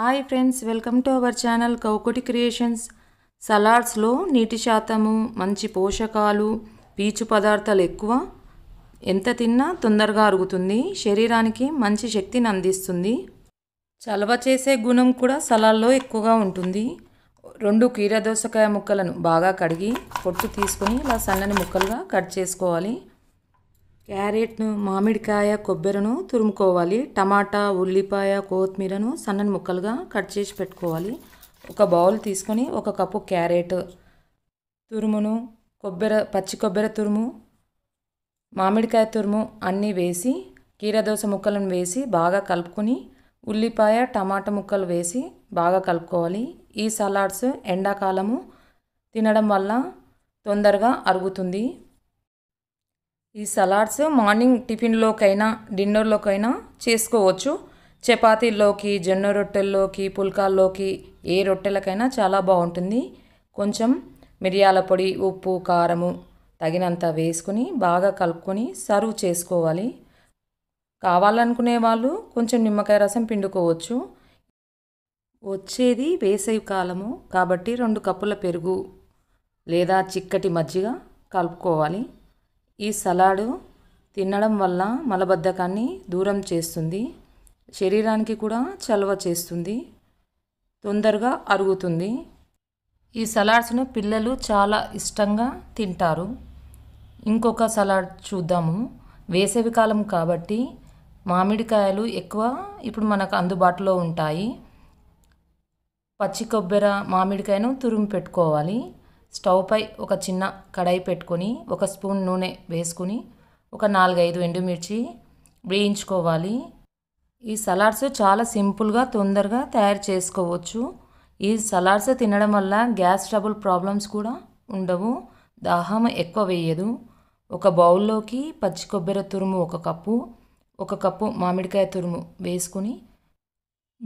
hi friends welcome to our channel కౌకుటి creations సలాడ్స్లో నీటి శాతము మంచి పోషకాలు పీచు పదార్థాలు ఎక్కువ ఎంత తిన్నా తొందరగా అరుగుతుంది శరీరానికి మంచి శక్తిని అందిస్తుంది చలవ చేసే గుణం కూడా సలాడ్లో ఎక్కువగా ఉంటుంది రెండు కీరదోసకాయ ముక్కలను బాగా కడిగి పొట్టు తీసుకొని ఇలా సన్నని ముక్కలుగా కట్ చేసుకోవాలి క్యారెట్ను మామిడికాయ కొబ్బరిను తురుముకోవాలి టమాటా ఉల్లిపాయ కొత్తిమీరను సన్నని ముక్కలుగా కట్ చేసి పెట్టుకోవాలి ఒక బౌల్ తీసుకొని ఒక కప్పు క్యారెట్ తురుమును కొబ్బరి పచ్చి కొబ్బరి తురుము మామిడికాయ తురుము అన్నీ వేసి కీరదోస ముక్కలను వేసి బాగా కలుపుకొని ఉల్లిపాయ టమాటా ముక్కలు వేసి బాగా కలుపుకోవాలి ఈ సలాడ్స్ ఎండాకాలము తినడం వల్ల తొందరగా అరుగుతుంది ఈ సలాడ్స్ మార్నింగ్ టిఫిన్లోకైనా డిన్నర్లోకైనా చేసుకోవచ్చు చపాతీల్లోకి జొన్న రొట్టెల్లోకి పుల్కాల్లోకి ఏ రొట్టెలకైనా చాలా బాగుంటుంది కొంచెం మిరియాల పొడి ఉప్పు కారము తగినంత వేసుకుని బాగా కలుపుకొని సర్వ్ చేసుకోవాలి కావాలనుకునే వాళ్ళు కొంచెం నిమ్మకాయ రసం పిండుకోవచ్చు వచ్చేది వేసవి కాలము కాబట్టి రెండు కప్పుల పెరుగు లేదా చిక్కటి మజ్జిగ కలుపుకోవాలి ఈ సలాడు తినడం వల్ల మలబద్ధకాన్ని దూరం చేస్తుంది శరీరానికి కూడా చలవ చేస్తుంది తొందరగా అరుగుతుంది ఈ సలాడ్స్ను పిల్లలు చాలా ఇష్టంగా తింటారు ఇంకొక సలాడ్ చూద్దాము వేసవి కాలం కాబట్టి మామిడికాయలు ఎక్కువ ఇప్పుడు మనకు అందుబాటులో ఉంటాయి పచ్చి కొబ్బరి మామిడికాయను తురుము పెట్టుకోవాలి స్టవ్పై ఒక చిన్న కడాయి పెట్టుకొని ఒక స్పూన్ నూనె వేసుకుని ఒక నాలుగైదు ఎండుమిర్చి వేయించుకోవాలి ఈ సలాడ్స్ చాలా సింపుల్గా తొందరగా తయారు చేసుకోవచ్చు ఈ సలాడ్స్ తినడం వల్ల గ్యాస్ ట్రబుల్ ప్రాబ్లమ్స్ కూడా ఉండవు దాహం ఎక్కువ వేయదు ఒక బౌల్లోకి పచ్చి కొబ్బరి తురుము ఒక కప్పు ఒక కప్పు మామిడికాయ తురుము వేసుకుని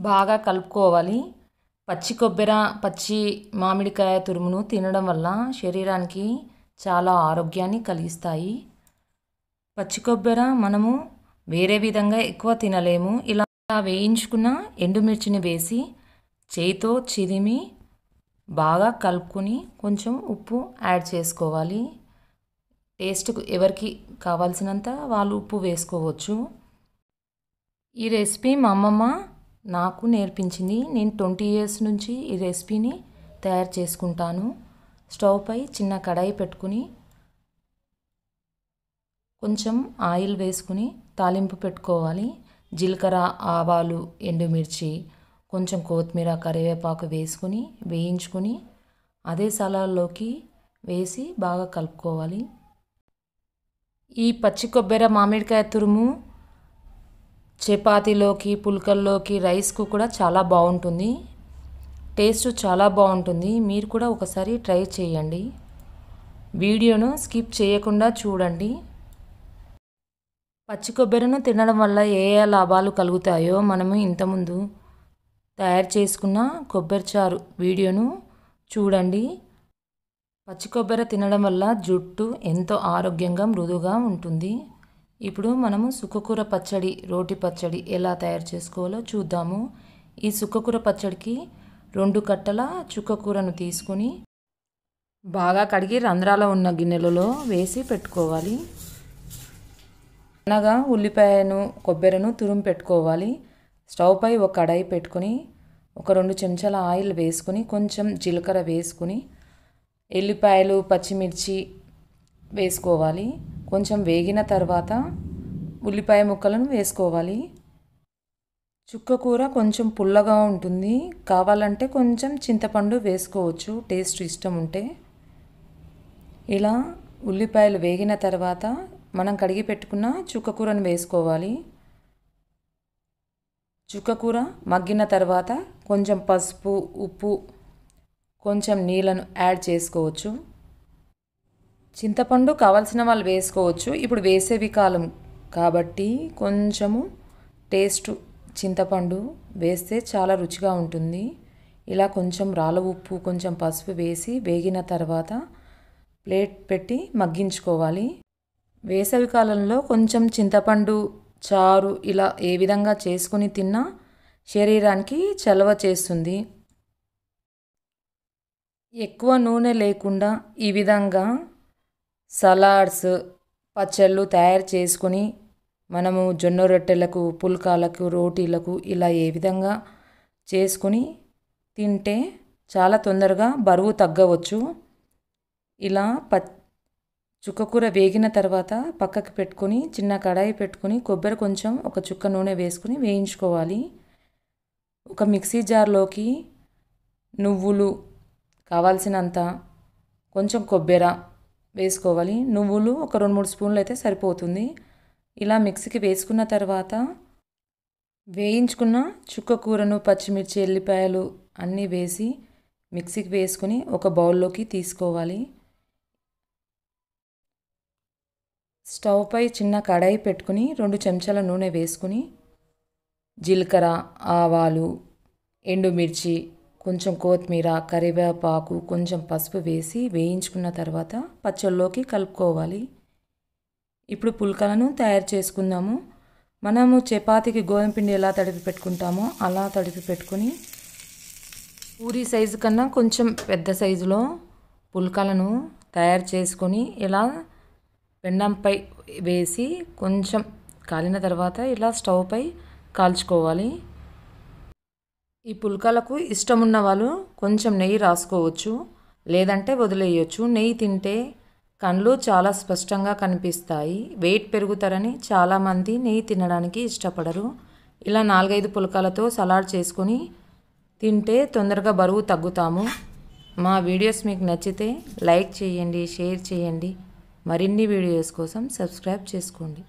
బాగా కలుపుకోవాలి పచ్చి కొబ్బెర పచ్చి మామిడికాయ తురుమును తినడం వల్ల శరీరానికి చాలా ఆరోగ్యాన్ని కలిగిస్తాయి పచ్చి కొబ్బెర మనము వేరే విధంగా ఎక్కువ తినలేము ఇలా వేయించుకున్న ఎండుమిర్చిని వేసి చేయితో చిరిమి బాగా కలుపుకొని కొంచెం ఉప్పు యాడ్ చేసుకోవాలి టేస్ట్కు ఎవరికి కావాల్సినంత వాళ్ళు ఉప్పు వేసుకోవచ్చు ఈ రెసిపీ మా అమ్మమ్మ నాకు నేర్పించింది నేను ట్వంటీ ఇయర్స్ నుంచి ఈ రెసిపీని తయారు చేసుకుంటాను స్టవ్ పై చిన్న కడాయి పెట్టుకుని కొంచెం ఆయిల్ వేసుకుని తాలింపు పెట్టుకోవాలి జీలకర్ర ఆవాలు ఎండుమిర్చి కొంచెం కొత్తిమీర కరివేపాకు వేసుకుని వేయించుకుని అదే సలాల్లోకి వేసి బాగా కలుపుకోవాలి ఈ పచ్చి కొబ్బరి మామిడికాయ తురుము చపాతీలోకి పుల్కల్లోకి రైస్కు కూడా చాలా బాగుంటుంది టేస్ట్ చాలా బాగుంటుంది మీరు కూడా ఒకసారి ట్రై చేయండి వీడియోను స్కిప్ చేయకుండా చూడండి పచ్చి కొబ్బరిను తినడం వల్ల ఏ ఏ లాభాలు కలుగుతాయో మనము ఇంతకుముందు తయారు చేసుకున్న కొబ్బరి చారు వీడియోను చూడండి పచ్చి కొబ్బరి తినడం వల్ల జుట్టు ఎంతో ఆరోగ్యంగా మృదుగా ఉంటుంది ఇప్పుడు మనము సుక్కకూర పచ్చడి రోటి పచ్చడి ఎలా తయారు చేసుకోవాలో చూద్దాము ఈ సుక్కకూర పచ్చడికి రెండు కట్టల చుక్కకూరను తీసుకొని బాగా కడిగి రంధ్రాల ఉన్న గిన్నెలలో వేసి పెట్టుకోవాలి అనగా ఉల్లిపాయను కొబ్బరిను తురుము పెట్టుకోవాలి స్టవ్పై ఒక కడాయి పెట్టుకొని ఒక రెండు చెంచాల ఆయిల్ వేసుకొని కొంచెం జీలకర్ర వేసుకుని ఎల్లిపాయలు పచ్చిమిర్చి వేసుకోవాలి కొంచెం వేగిన తర్వాత ఉల్లిపాయ ముక్కలను వేసుకోవాలి చుక్క కూర కొంచెం పుల్లగా ఉంటుంది కావాలంటే కొంచెం చింతపండు వేసుకోవచ్చు టేస్ట్ ఇష్టం ఉంటే ఇలా ఉల్లిపాయలు వేగిన తర్వాత మనం కడిగి పెట్టుకున్న కూరను వేసుకోవాలి చుక్క కూర మగ్గిన తర్వాత కొంచెం పసుపు ఉప్పు కొంచెం నీళ్ళను యాడ్ చేసుకోవచ్చు చింతపండు కావాల్సిన వాళ్ళు వేసుకోవచ్చు ఇప్పుడు వేసేవి కాలం కాబట్టి కొంచెము టేస్ట్ చింతపండు వేస్తే చాలా రుచిగా ఉంటుంది ఇలా కొంచెం రాళ్ళ ఉప్పు కొంచెం పసుపు వేసి వేగిన తర్వాత ప్లేట్ పెట్టి మగ్గించుకోవాలి వేసవి కాలంలో కొంచెం చింతపండు చారు ఇలా ఏ విధంగా చేసుకుని తిన్నా శరీరానికి చలవ చేస్తుంది ఎక్కువ నూనె లేకుండా ఈ విధంగా సలాడ్స్ పచ్చళ్ళు తయారు చేసుకుని మనము జొన్న రొట్టెలకు పుల్కాలకు రోటీలకు ఇలా ఏ విధంగా చేసుకుని తింటే చాలా తొందరగా బరువు తగ్గవచ్చు ఇలా ప చుక్కకూర వేగిన తర్వాత పక్కకి పెట్టుకొని చిన్న కడాయి పెట్టుకుని కొబ్బరి కొంచెం ఒక చుక్క నూనె వేసుకుని వేయించుకోవాలి ఒక మిక్సీ జార్లోకి నువ్వులు కావాల్సినంత కొంచెం కొబ్బెర వేసుకోవాలి నువ్వులు ఒక రెండు మూడు స్పూన్లు అయితే సరిపోతుంది ఇలా మిక్సీకి వేసుకున్న తర్వాత వేయించుకున్న చుక్క కూరను పచ్చిమిర్చి ఎల్లిపాయలు అన్నీ వేసి మిక్సీకి వేసుకుని ఒక బౌల్లోకి తీసుకోవాలి స్టవ్ పై చిన్న కడాయి పెట్టుకుని రెండు చెంచాల నూనె వేసుకుని జీలకర్ర ఆవాలు ఎండుమిర్చి కొంచెం కొత్తిమీర కరివేపాకు కొంచెం పసుపు వేసి వేయించుకున్న తర్వాత పచ్చళ్ళలోకి కలుపుకోవాలి ఇప్పుడు పుల్కలను తయారు చేసుకుందాము మనము చపాతీకి గోధుమ పిండి ఎలా తడిపి పెట్టుకుంటామో అలా తడిపి పెట్టుకుని పూరి సైజు కన్నా కొంచెం పెద్ద సైజులో పుల్కలను తయారు చేసుకొని ఇలా పెండంపై వేసి కొంచెం కాలిన తర్వాత ఇలా స్టవ్పై కాల్చుకోవాలి ఈ పుల్కలకు ఇష్టం ఉన్న వాళ్ళు కొంచెం నెయ్యి రాసుకోవచ్చు లేదంటే వదిలేయచ్చు నెయ్యి తింటే కండ్లు చాలా స్పష్టంగా కనిపిస్తాయి వెయిట్ పెరుగుతారని చాలామంది నెయ్యి తినడానికి ఇష్టపడరు ఇలా నాలుగైదు పులకాలతో సలాడ్ చేసుకొని తింటే తొందరగా బరువు తగ్గుతాము మా వీడియోస్ మీకు నచ్చితే లైక్ చేయండి షేర్ చేయండి మరిన్ని వీడియోస్ కోసం సబ్స్క్రైబ్ చేసుకోండి